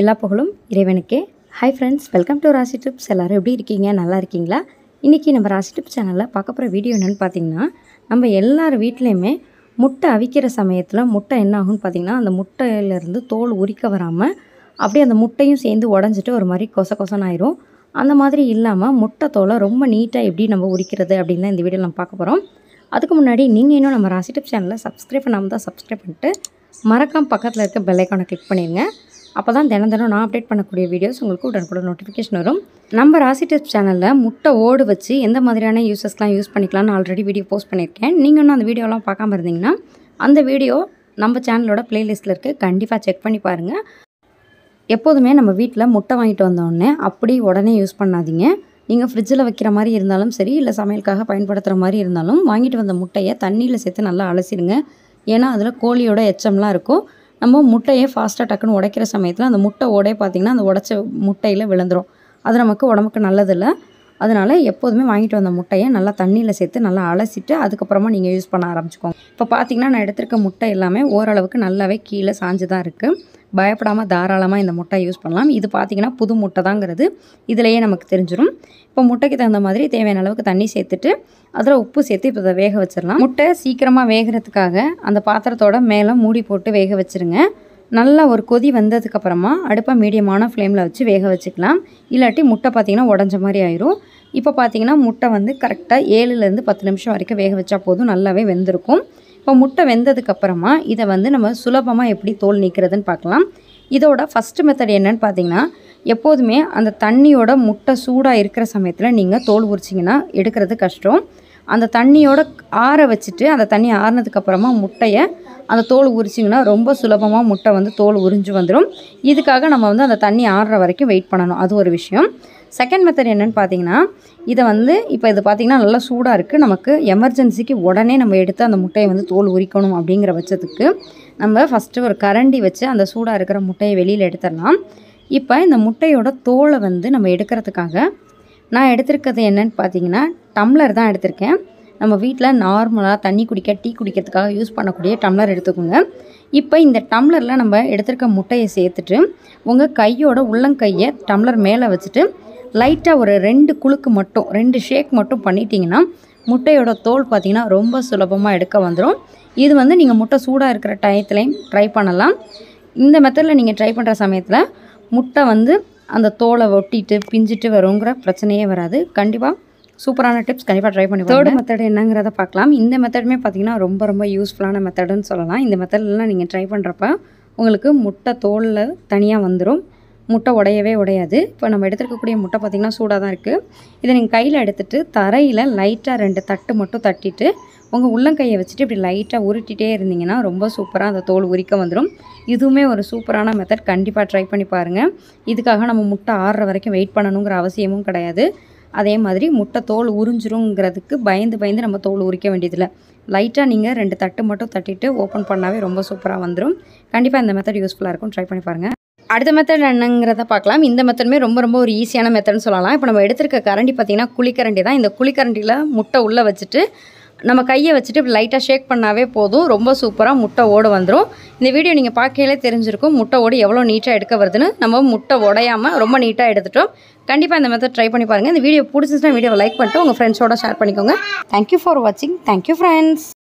எல்லா புகழும் இறைவனுக்கே hi friends welcome to Rasi tips எல்லோரும் எப்படி இருக்கீங்க நல்லா இருக்கீங்களா இன்றைக்கி நம்ம ராசி டிப்ஸ் சேனலில் பார்க்க போகிற வீடியோ என்னென்னு பார்த்தீங்கன்னா நம்ம எல்லார் வீட்லேயுமே முட்டை அவிக்கிற சமயத்தில் முட்டை என்ன ஆகும்னு பார்த்திங்கன்னா அந்த முட்டையிலேருந்து தோல் உரிக்க வராமல் அப்படியே அந்த முட்டையும் சேர்ந்து உடஞ்சிட்டு ஒரு மாதிரி கொச கொசன் ஆயிரும் அந்த மாதிரி இல்லாமல் முட்டை தோலை ரொம்ப நீட்டாக எப்படி நம்ம உரிக்கிறது அப்படின்னு தான் இந்த வீடியோவில் நம்ம பார்க்க போகிறோம் அதுக்கு முன்னாடி நீங்கள் இன்னும் நம்ம ராசி டிப் சேனலில் சப்ஸ்கிரைப் பண்ணாமல் தான் சப்ஸ்கிரைப் பண்ணிட்டு மறக்காமல் பக்கத்தில் இருக்க பெல்லைக்கானை கிளிக் பண்ணிடுங்க அப்போ தான் தினம் தினம் நான் அப்டேட் பண்ணக்கூடிய வீடியோஸ் உங்களுக்கு உடனுக்குடன் நோட்டிஃபிகேஷன் வரும் நம்ம ராசி டெஸ்ட் சேனலில் முட்டை ஓடு வச்சு எந்த மாதிரியான யூசஸ்லாம் யூஸ் பண்ணிக்கலாம்னு ஆல்ரெடி வீடியோ போஸ்ட் பண்ணியிருக்கேன் நீங்கள் இன்னும் அந்த வீடியோலாம் பார்க்காம இருந்தீங்கன்னா அந்த வீடியோ நம்ம சேனலோட ப்ளேலிஸ்ட்டில் இருக்குது கண்டிப்பாக செக் பண்ணி பாருங்கள் எப்போதுமே நம்ம வீட்டில் முட்டை வாங்கிட்டு வந்தோடனே அப்படி உடனே யூஸ் பண்ணாதீங்க நீங்கள் ஃப்ரிட்ஜில் வைக்கிற மாதிரி இருந்தாலும் சரி இல்லை சமையலுக்காக பயன்படுத்துகிற மாதிரி இருந்தாலும் வாங்கிட்டு வந்த முட்டையை தண்ணியில் சேர்த்து நல்லா அலசிடுங்க ஏன்னா அதில் கோழியோட எச்சம்லாம் இருக்கும் நம்ம முட்டையை ஃபாஸ்ட்டாக டக்குன்னு உடைக்கிற சமயத்தில் அந்த முட்டை ஓடே பார்த்திங்கன்னா அந்த உடச்ச முட்டையில் விழுந்துடும் அது நமக்கு உடம்புக்கு நல்லதில்லை அதனால் எப்போதுமே வாங்கிட்டு வந்த முட்டையை நல்லா தண்ணியில் சேர்த்து நல்லா அலசிட்டு அதுக்கப்புறமா நீங்கள் யூஸ் பண்ண ஆரம்பிச்சுக்கோங்க இப்போ பார்த்திங்கன்னா நான் எடுத்திருக்க முட்டை எல்லாமே ஓரளவுக்கு நல்லாவே கீழே சாஞ்சு தான் இருக்குது பயப்படாமல் தாராளமாக இந்த முட்டை யூஸ் பண்ணலாம் இது பார்த்திங்கன்னா புது முட்டை தாங்கிறது இதிலையே நமக்கு தெரிஞ்சிடும் இப்போ முட்டைக்கு தகுந்த மாதிரி தேவையான அளவுக்கு தண்ணி சேர்த்துட்டு அதில் உப்பு சேர்த்து இப்போ அதை வேக வச்சிடலாம் முட்டை சீக்கிரமாக வேகிறதுக்காக அந்த பாத்திரத்தோட மேலே மூடி போட்டு வேக வச்சுருங்க நல்லா ஒரு கொதி வந்ததுக்கப்புறமா அடுப்பை மீடியமான ஃப்ளேமில் வச்சு வேக வச்சுக்கலாம் இல்லாட்டி முட்டை பார்த்திங்கன்னா உடஞ்ச மாதிரி ஆயிரும் இப்போ பார்த்திங்கன்னா முட்டை வந்து கரெக்டாக ஏழுலேருந்து பத்து நிமிஷம் வரைக்கும் வேக வச்சா போதும் நல்லாவே வெந்திருக்கும் இப்போ முட்டை வெந்ததுக்கப்புறமா இதை வந்து நம்ம சுலபமாக எப்படி தோல் நீக்கிறதுன்னு பார்க்கலாம் இதோட ஃபஸ்ட்டு மெத்தட் என்னன்னு பார்த்தீங்கன்னா எப்போதுமே அந்த தண்ணியோட முட்டை சூடாக இருக்கிற சமயத்தில் நீங்கள் தோல் உரிச்சிங்கன்னா எடுக்கிறது கஷ்டம் அந்த தண்ணியோட ஆற வச்சுட்டு அந்த தண்ணி ஆறினதுக்கப்புறமா முட்டையை அந்த தோல் உரிச்சிங்கன்னா ரொம்ப சுலபமாக முட்டை வந்து தோல் உறிஞ்சு வந்துடும் இதுக்காக நம்ம வந்து அந்த தண்ணி ஆறுற வரைக்கும் வெயிட் பண்ணணும் அது ஒரு விஷயம் செகண்ட் மெத்தட் என்னென்னு பார்த்தீங்கன்னா இதை வந்து இப்போ இது பார்த்திங்கன்னா நல்லா சூடாக இருக்குது நமக்கு எமர்ஜென்சிக்கு உடனே நம்ம எடுத்து அந்த முட்டையை வந்து தோல் உரிக்கணும் அப்படிங்கிற பட்சத்துக்கு நம்ம ஃபஸ்ட்டு ஒரு கரண்டி வச்சு அந்த சூடாக இருக்கிற முட்டையை வெளியில் எடுத்துடலாம் இப்போ இந்த முட்டையோட தோலை வந்து நம்ம எடுக்கிறதுக்காக நான் எடுத்திருக்கிறது என்னென்னு பார்த்தீங்கன்னா டம்ளர் தான் எடுத்திருக்கேன் நம்ம வீட்டில் நார்மலாக தண்ணி குடிக்க டீ குடிக்கிறதுக்காக யூஸ் பண்ணக்கூடிய டம்ளர் எடுத்துக்கோங்க இப்போ இந்த டம்ளரில் நம்ம எடுத்திருக்க முட்டையை சேர்த்துட்டு உங்கள் கையோட உள்ளங்கையை டம்ளர் மேலே வச்சுட்டு லைட்டாக ஒரு ரெண்டு குழுக்கு மட்டும் ரெண்டு ஷேக் மட்டும் பண்ணிட்டீங்கன்னா முட்டையோட தோல் பார்த்திங்கன்னா ரொம்ப சுலபமாக எடுக்க வந்துடும் இது வந்து நீங்கள் முட்டை சூடாக இருக்கிற டயத்துலேயும் ட்ரை பண்ணலாம் இந்த மெத்தடில் நீங்கள் ட்ரை பண்ணுற சமயத்தில் முட்டை வந்து அந்த தோலை ஒட்டிட்டு பிஞ்சிட்டு வருங்கிற பிரச்சனையே வராது கண்டிப்பாக சூப்பரான டிப்ஸ் கண்டிப்பாக ட்ரை பண்ணி தேர்ட் மெத்தட் என்னங்கிறத பார்க்கலாம் இந்த மெத்தடுமே பார்த்திங்கன்னா ரொம்ப ரொம்ப யூஸ்ஃபுல்லான மெத்தடுன்னு சொல்லலாம் இந்த மெத்தட்லாம் நீங்கள் ட்ரை பண்ணுறப்ப உங்களுக்கு முட்டை தோலில் தனியாக வந்துடும் முட்டை உடையவே உடையாது இப்போ நம்ம எடுத்துருக்கக்கூடிய முட்டை பார்த்திங்கன்னா சூடாக தான் இருக்குது இதை நீங்கள் கையில் எடுத்துகிட்டு தரையில் லைட்டாக ரெண்டு தட்டு மட்டும் தட்டிட்டு உங்கள் உள்ளங்கையை வச்சுட்டு இப்படி லைட்டாக உருட்டிகிட்டே இருந்தீங்கன்னா ரொம்ப சூப்பராக அந்த தோல் உரிக்க வந்துடும் இதுவுமே ஒரு சூப்பரான மெத்தட் கண்டிப்பாக ட்ரை பண்ணி பாருங்கள் இதுக்காக நம்ம முட்டை ஆடுற வரைக்கும் வெயிட் பண்ணணுங்கிற அவசியமும் கிடையாது அதே மாதிரி முட்டை தோல் உறிஞ்சிருங்கிறதுக்கு பயந்து பயந்து நம்ம தோல் உரிக்க வேண்டியதில்லை லைட்டாக நீங்கள் ரெண்டு தட்டு மட்டும் தட்டிட்டு ஓப்பன் பண்ணாவே ரொம்ப சூப்பராக வந்துடும் கண்டிப்பாக இந்த மெத்தட் யூஸ்ஃபுல்லாக இருக்கும் ட்ரை பண்ணி பாருங்கள் அடுத்த மெத்தட் என்னங்கிறத பார்க்கலாம் இந்த மெத்தடுமே ரொம்ப ரொம்ப ஒரு ஈஸியான மெத்தட்னு சொல்லலாம் இப்போ நம்ம எடுத்திருக்க கரண்டி பார்த்திங்கன்னா குழிக்கரண்டி தான் இந்த குழிக்கரண்டியில் முட்டை உள்ளே வச்சுட்டு நம்ம கையை வச்சுட்டு இப்படி லைட்டாக ஷேக் பண்ணாவே போதும் ரொம்ப சூப்பராக முட்டை ஓடு வந்துடும் இந்த வீடியோ நீங்கள் பார்க்கையிலே தெரிஞ்சிருக்கும் முட்டை ஓடு எவ்வளோ நீட்டாக எடுக்க வருதுன்னு நம்ம முட்டை உடையாமல் ரொம்ப நீட்டாக எடுத்துட்டோம் கண்டிப்பாக இந்த மெத்தட் ட்ரை பண்ணி பாருங்கள் இந்த வீடியோ பிடிச்சிச்சுன்னா வீடியோவை லைக் பண்ணிட்டு உங்கள் ஃப்ரெண்ட்ஸோட ஷேர் பண்ணிக்கோங்க தேங்க்யூ ஃபார் வாட்சிங் தேங்க்யூ ஃப்ரெண்ட்ஸ்